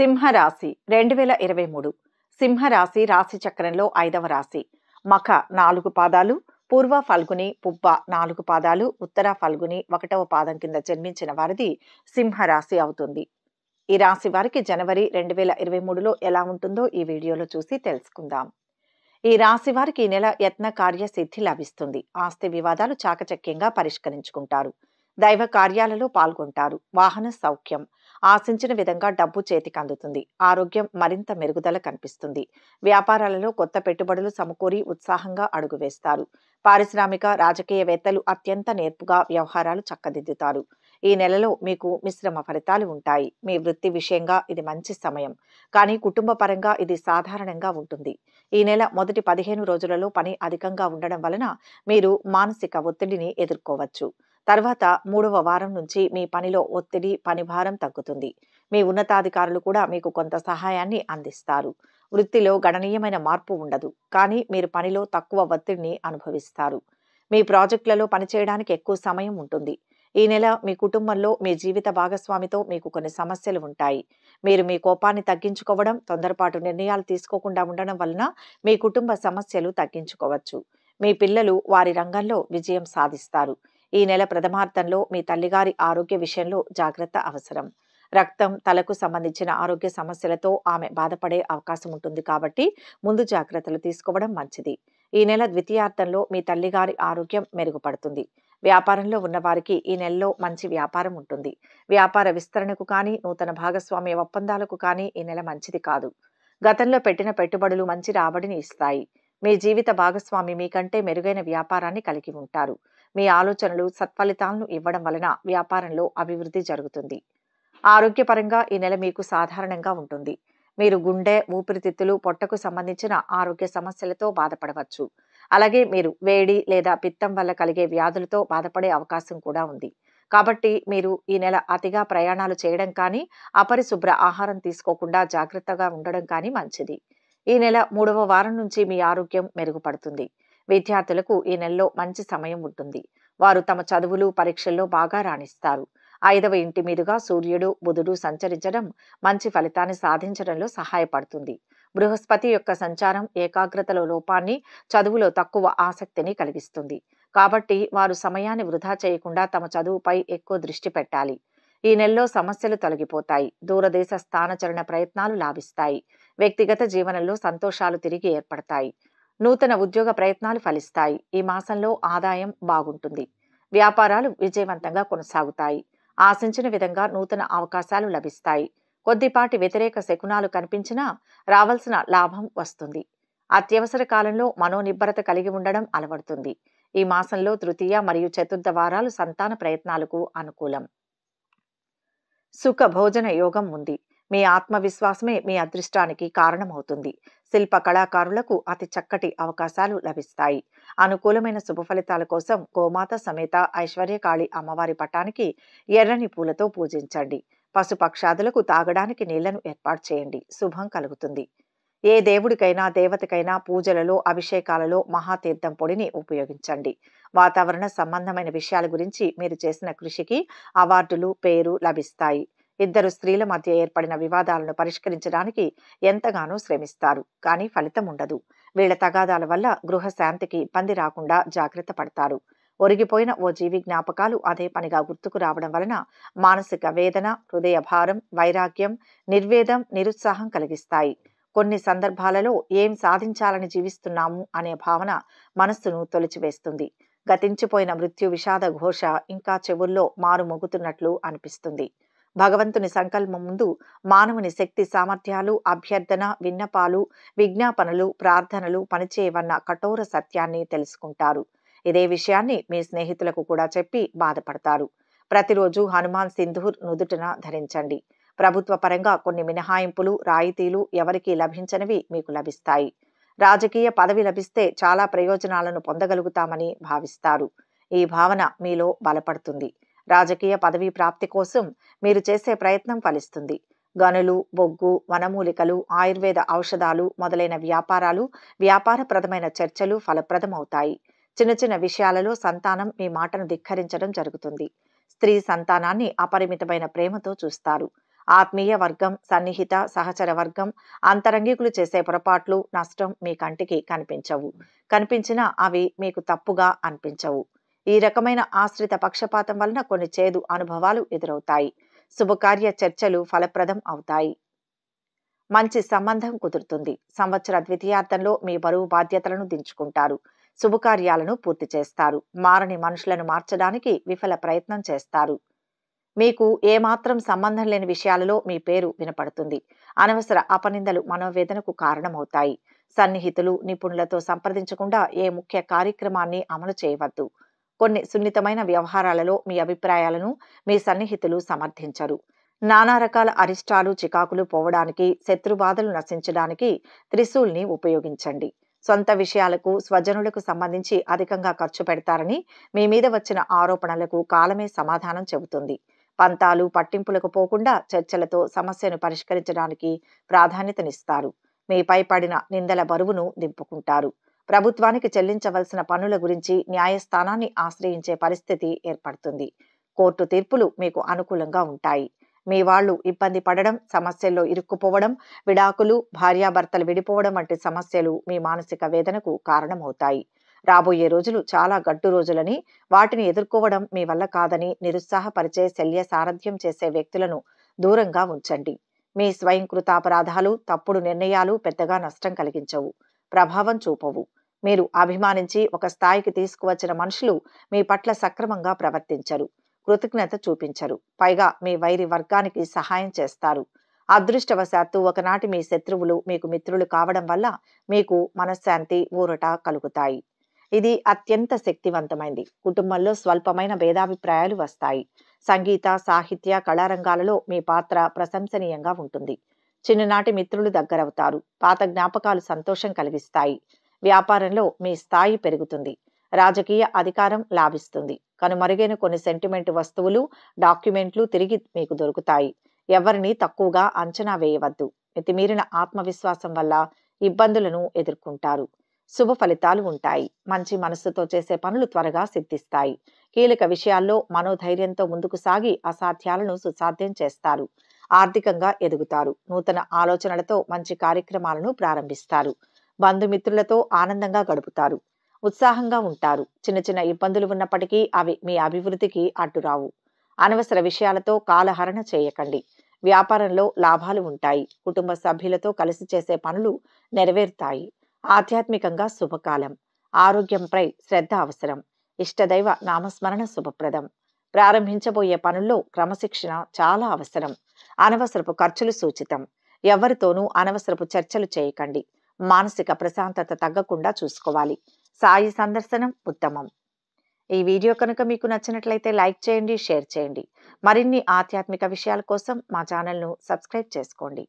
సింహరాశి రెండు వేల ఇరవై మూడు సింహరాశి రాశి చక్రంలో ఐదవ రాశి మఖ నాలుగు పాదాలు పూర్వ ఫల్గుని పుబ్బ నాలుగు పాదాలు ఉత్తర ఫల్గుని ఒకటవ పాదం కింద జన్మించిన వారిది సింహరాశి అవుతుంది ఈ రాశి వారికి జనవరి రెండు వేల ఇరవై మూడులో ఎలా ఉంటుందో ఈ వీడియోలో చూసి తెలుసుకుందాం ఈ రాశి వారికి ఈ నెల యత్న కార్య సిద్ధి లభిస్తుంది ఆస్తి వివాదాలు చాకచక్యంగా పరిష్కరించుకుంటారు దైవ కార్యాలలో పాల్గొంటారు వాహన సౌఖ్యం ఆశించిన విధంగా డబ్బు చేతికి అందుతుంది ఆరోగ్యం మరింత మెరుగుదల కనిపిస్తుంది వ్యాపారాలలో కొత్త పెట్టుబడులు సమకూరి ఉత్సాహంగా అడుగు వేస్తారు పారిశ్రామిక రాజకీయవేత్తలు అత్యంత నేర్పుగా వ్యవహారాలు చక్కదిద్దుతారు ఈ నెలలో మీకు మిశ్రమ ఫలితాలు ఉంటాయి మీ వృత్తి విషయంగా ఇది మంచి సమయం కానీ కుటుంబ పరంగా ఇది సాధారణంగా ఉంటుంది ఈ నెల మొదటి పదిహేను రోజులలో పని అధికంగా ఉండడం వలన మీరు మానసిక ఒత్తిడిని ఎదుర్కోవచ్చు తర్వాత మూడవ వారం నుంచి మీ పనిలో ఒత్తిడి పనిభారం తగ్గుతుంది మీ ఉన్నతాధికారులు కూడా మీకు కొంత సహాయాన్ని అందిస్తారు వృత్తిలో గణనీయమైన మార్పు ఉండదు కానీ మీరు పనిలో తక్కువ ఒత్తిడిని అనుభవిస్తారు మీ ప్రాజెక్టులలో పనిచేయడానికి ఎక్కువ సమయం ఉంటుంది ఈ నెల మీ కుటుంబంలో మీ జీవిత భాగస్వామితో మీకు కొన్ని సమస్యలు ఉంటాయి మీరు మీ కోపాన్ని తగ్గించుకోవడం తొందరపాటు నిర్ణయాలు తీసుకోకుండా ఉండడం వలన మీ కుటుంబ సమస్యలు తగ్గించుకోవచ్చు మీ పిల్లలు వారి రంగంలో విజయం సాధిస్తారు ఈ నెల ప్రథమార్థంలో మీ తల్లిగారి ఆరోగ్య విషయంలో జాగ్రత్త అవసరం రక్తం తలకు సంబంధించిన ఆరోగ్య సమస్యలతో ఆమె బాధపడే అవకాశం ఉంటుంది కాబట్టి ముందు జాగ్రత్తలు తీసుకోవడం మంచిది ఈ నెల ద్వితీయార్థంలో మీ తల్లిగారి ఆరోగ్యం మెరుగుపడుతుంది వ్యాపారంలో ఉన్నవారికి ఈ నెలలో మంచి వ్యాపారం ఉంటుంది వ్యాపార విస్తరణకు కానీ నూతన భాగస్వామ్య ఒప్పందాలకు కానీ ఈ నెల మంచిది కాదు గతంలో పెట్టిన పెట్టుబడులు మంచి రాబడిని ఇస్తాయి మీ జీవిత భాగస్వామి మీకంటే మెరుగైన వ్యాపారాన్ని కలిగి ఉంటారు మీ ఆలోచనలు సత్ఫలితాలను ఇవ్వడం వలన వ్యాపారంలో అభివృద్ధి జరుగుతుంది ఆరోగ్యపరంగా ఈ నెల మీకు సాధారణంగా ఉంటుంది మీరు గుండె ఊపిరితిత్తులు పొట్టకు సంబంధించిన ఆరోగ్య సమస్యలతో బాధపడవచ్చు అలాగే మీరు వేడి లేదా పిత్తం వల్ల కలిగే వ్యాధులతో బాధపడే అవకాశం కూడా ఉంది కాబట్టి మీరు ఈ నెల అతిగా ప్రయాణాలు చేయడం కానీ అపరిశుభ్ర ఆహారం తీసుకోకుండా జాగ్రత్తగా ఉండడం కానీ మంచిది ఈ నెల మూడవ వారం నుంచి మీ ఆరోగ్యం మెరుగుపడుతుంది విద్యార్థులకు ఈ నెలలో మంచి సమయం ఉంటుంది వారు తమ చదువులు పరీక్షల్లో బాగా రాణిస్తారు ఐదవ ఇంటి మీదుగా సూర్యుడు బుధుడు సంచరించడం మంచి ఫలితాన్ని సాధించడంలో సహాయపడుతుంది బృహస్పతి యొక్క సంచారం ఏకాగ్రతలో లోపాన్ని చదువులో తక్కువ ఆసక్తిని కలిగిస్తుంది కాబట్టి వారు సమయాన్ని వృధా చేయకుండా తమ చదువుపై ఎక్కువ దృష్టి పెట్టాలి ఈ నెలలో సమస్యలు తొలగిపోతాయి దూరదేశ స్థానచరణ ప్రయత్నాలు లాభిస్తాయి వ్యక్తిగత జీవనంలో సంతోషాలు తిరిగి ఏర్పడతాయి నూతన ఉద్యోగ ప్రయత్నాలు ఫలిస్తాయి ఈ మాసంలో ఆదాయం బాగుంటుంది వ్యాపారాలు విజయవంతంగా కొనసాగుతాయి ఆశించిన విధంగా నూతన అవకాశాలు లభిస్తాయి కొద్దిపాటి వ్యతిరేక శకునాలు కనిపించినా రావాల్సిన లాభం వస్తుంది అత్యవసర కాలంలో మనోనిబ్బరత కలిగి ఉండడం అలవడుతుంది ఈ మాసంలో తృతీయ మరియు చతుర్థ వారాలు సంతాన ప్రయత్నాలకు అనుకూలం సుఖ భోజన యోగం ఉంది మీ ఆత్మవిశ్వాసమే మీ అదృష్టానికి కారణమవుతుంది శిల్ప కళాకారులకు అతి చక్కటి అవకాశాలు లభిస్తాయి అనుకూలమైన శుభ ఫలితాల కోసం గోమాత సమేత ఐశ్వర్యకాళి అమ్మవారి పట్టానికి ఎర్రని పూలతో పూజించండి పశుపక్షాదులకు తాగడానికి నీళ్లను ఏర్పాటు చేయండి శుభం కలుగుతుంది ఏ దేవుడికైనా దేవతకైనా పూజలలో అభిషేకాలలో మహాతీర్థం పొడిని ఉపయోగించండి వాతావరణ సంబంధమైన విషయాల గురించి మీరు చేసిన కృషికి అవార్డులు పేరు లభిస్తాయి ఇద్దరు స్త్రీల మధ్య ఏర్పడిన వివాదాలను పరిష్కరించడానికి ఎంతగానో శ్రమిస్తారు కానీ ఫలితం ఉండదు వీళ్ల తగాదాల వల్ల గృహ శాంతికి ఇబ్బంది రాకుండా జాగ్రత్త పడతారు ఒరిగిపోయిన ఓ జీవి జ్ఞాపకాలు అదే పనిగా గుర్తుకు రావడం వలన మానసిక వేదన హృదయ భారం వైరాగ్యం నిర్వేదం నిరుత్సాహం కలిగిస్తాయి కొన్ని సందర్భాలలో ఏం సాధించాలని జీవిస్తున్నాము అనే భావన మనస్సును తొలిచివేస్తుంది గతించిపోయిన మృత్యు విషాద ఘోష ఇంకా చెవుల్లో మారుమొగుతున్నట్లు అనిపిస్తుంది భగవంతుని సంకల్పం ముందు మానవుని శక్తి సామర్థ్యాలు అభ్యర్థన విన్నపాలు విజ్ఞాపనలు ప్రార్థనలు పనిచేయవన్న కఠోర సత్యాన్ని తెలుసుకుంటారు ఇదే విషయాన్ని మీ స్నేహితులకు కూడా చెప్పి బాధపడతారు ప్రతిరోజు హనుమాన్ సింధూర్ నుదుటన ధరించండి ప్రభుత్వ పరంగా కొన్ని మినహాయింపులు రాయితీలు ఎవరికీ లభించనివి మీకు లభిస్తాయి రాజకీయ పదవి లభిస్తే చాలా ప్రయోజనాలను పొందగలుగుతామని భావిస్తారు ఈ భావన మీలో బలపడుతుంది రాజకీయ పదవీ ప్రాప్తి కోసం మీరు చేసే ప్రయత్నం ఫలిస్తుంది గనులు బొగ్గు వనమూలికలు ఆయుర్వేద ఔషధాలు మొదలైన వ్యాపారాలు వ్యాపారప్రదమైన చర్చలు ఫలప్రదమవుతాయి చిన్న చిన్న విషయాలలో సంతానం మీ మాటను ధిక్కరించడం జరుగుతుంది స్త్రీ సంతానాన్ని అపరిమితమైన ప్రేమతో చూస్తారు ఆత్మీయ వర్గం సన్నిహిత సహచర వర్గం అంతరంగికులు చేసే పొరపాట్లు నష్టం మీ కంటికి కనిపించవు కనిపించినా అవి మీకు తప్పుగా అనిపించవు ఈ రకమైన ఆశ్రిత పక్షపాతం వలన కొన్ని చేదు అనుభవాలు ఎదురవుతాయి శుభకార్య చర్చలు ఫలప్రదం అవుతాయి మంచి సంబంధం కుదురుతుంది సంవత్సర ద్వితీయార్థంలో మీ బరువు బాధ్యతలను దించుకుంటారు శుభకార్యాలను పూర్తి చేస్తారు మారని మనుషులను మార్చడానికి విఫల ప్రయత్నం చేస్తారు మీకు ఏమాత్రం సంబంధం లేని విషయాలలో మీ పేరు వినపడుతుంది అనవసర అపనిందలు మనోవేదనకు కారణమవుతాయి సన్నిహితులు నిపుణులతో సంప్రదించకుండా ఏ ముఖ్య కార్యక్రమాన్ని అమలు చేయవద్దు కొన్ని సున్నితమైన వ్యవహారాలలో మీ అభిప్రాయాలను మీ సన్నిహితులు సమర్థించరు నానా రకాల అరిష్టాలు చికాకులు పోవడానికి శత్రుబాధలు నశించడానికి త్రిశూల్ని ఉపయోగించండి సొంత విషయాలకు స్వజనులకు సంబంధించి అధికంగా ఖర్చు పెడతారని మీ మీద వచ్చిన ఆరోపణలకు కాలమే సమాధానం చెబుతుంది పంతాలు పట్టింపులకు పోకుండా చర్చలతో సమస్యను పరిష్కరించడానికి ప్రాధాన్యతనిస్తారు మీపై పడిన నిందల బరువును దింపుకుంటారు ప్రభుత్వానికి చెల్లించవలసిన పనుల గురించి న్యాయస్థానాన్ని ఆశ్రయించే పరిస్థితి ఏర్పడుతుంది కోర్టు తీర్పులు మీకు అనుకూలంగా ఉంటాయి మీ వాళ్ళు ఇబ్బంది పడడం సమస్యల్లో ఇరుక్కుపోవడం విడాకులు భార్యాభర్తలు విడిపోవడం వంటి సమస్యలు మీ మానసిక వేదనకు కారణమవుతాయి రాబోయే రోజులు చాలా గట్టు రోజులని వాటిని ఎదుర్కోవడం మీ వల్ల కాదని నిరుత్సాహపరిచే శల్య సారథ్యం చేసే వ్యక్తులను దూరంగా ఉంచండి మీ స్వయంకృతాపరాధాలు తప్పుడు నిర్ణయాలు పెద్దగా నష్టం కలిగించవు ప్రభావం చూపవు మీరు అభిమానించి ఒక స్థాయికి తీసుకువచ్చిన మనుషులు మీ పట్ల సక్రమంగా ప్రవర్తించరు కృతజ్ఞత చూపించరు పైగా మీ వైరి వర్గానికి సహాయం చేస్తారు అదృష్టవశాత్తు ఒకనాటి మీ శత్రువులు మీకు మిత్రులు కావడం వల్ల మీకు మనశ్శాంతి ఊరట కలుగుతాయి ఇది అత్యంత శక్తివంతమైంది కుటుంబంలో స్వల్పమైన భేదాభిప్రాయాలు వస్తాయి సంగీత సాహిత్య కళారంగాలలో మీ పాత్ర ప్రశంసనీయంగా ఉంటుంది చిన్ననాటి మిత్రులు దగ్గరవుతారు పాత జ్ఞాపకాలు సంతోషం కలిగిస్తాయి వ్యాపారంలో మీ స్థాయి పెరుగుతుంది రాజకీయ అధికారం లాభిస్తుంది కనుమరుగైన కొన్ని సెంటిమెంట్ వస్తువులు డాక్యుమెంట్లు తిరిగి మీకు దొరుకుతాయి ఎవరిని తక్కువగా అంచనా వేయవద్దు మితిమీరిన ఆత్మవిశ్వాసం వల్ల ఇబ్బందులను ఎదుర్కొంటారు శుభ ఫలితాలు ఉంటాయి మంచి మనస్సుతో చేసే పనులు త్వరగా సిద్ధిస్తాయి కీలక విషయాల్లో మనోధైర్యంతో ముందుకు సాగి అసాధ్యాలను సుసాధ్యం చేస్తారు ఆర్థికంగా ఎదుగుతారు నూతన ఆలోచనలతో మంచి కార్యక్రమాలను ప్రారంభిస్తారు బంధుమిత్రులతో ఆనందంగా గడుపుతారు ఉత్సాహంగా ఉంటారు చిన్న చిన్న ఇబ్బందులు ఉన్నప్పటికీ అవి మీ అభివృద్ధికి అడ్డురావు అనవసర విషయాలతో కాలహరణ చేయకండి వ్యాపారంలో లాభాలు ఉంటాయి కుటుంబ సభ్యులతో కలిసి చేసే పనులు నెరవేరుతాయి ఆధ్యాత్మికంగా శుభకాలం ఆరోగ్యంపై శ్రద్ధ అవసరం ఇష్టదైవ నామస్మరణ శుభప్రదం ప్రారంభించబోయే పనుల్లో క్రమశిక్షణ చాలా అవసరం అనవసరపు ఖర్చులు సూచితం ఎవరితోనూ అనవసరపు చర్చలు చేయకండి మానసిక ప్రశాంతత తగ్గకుండా చూసుకోవాలి సాయి సందర్శనం ఉత్తమం ఈ వీడియో కనుక మీకు నచ్చినట్లయితే లైక్ చేయండి షేర్ చేయండి మరిన్ని ఆధ్యాత్మిక విషయాల కోసం మా ఛానల్ను సబ్స్క్రైబ్ చేసుకోండి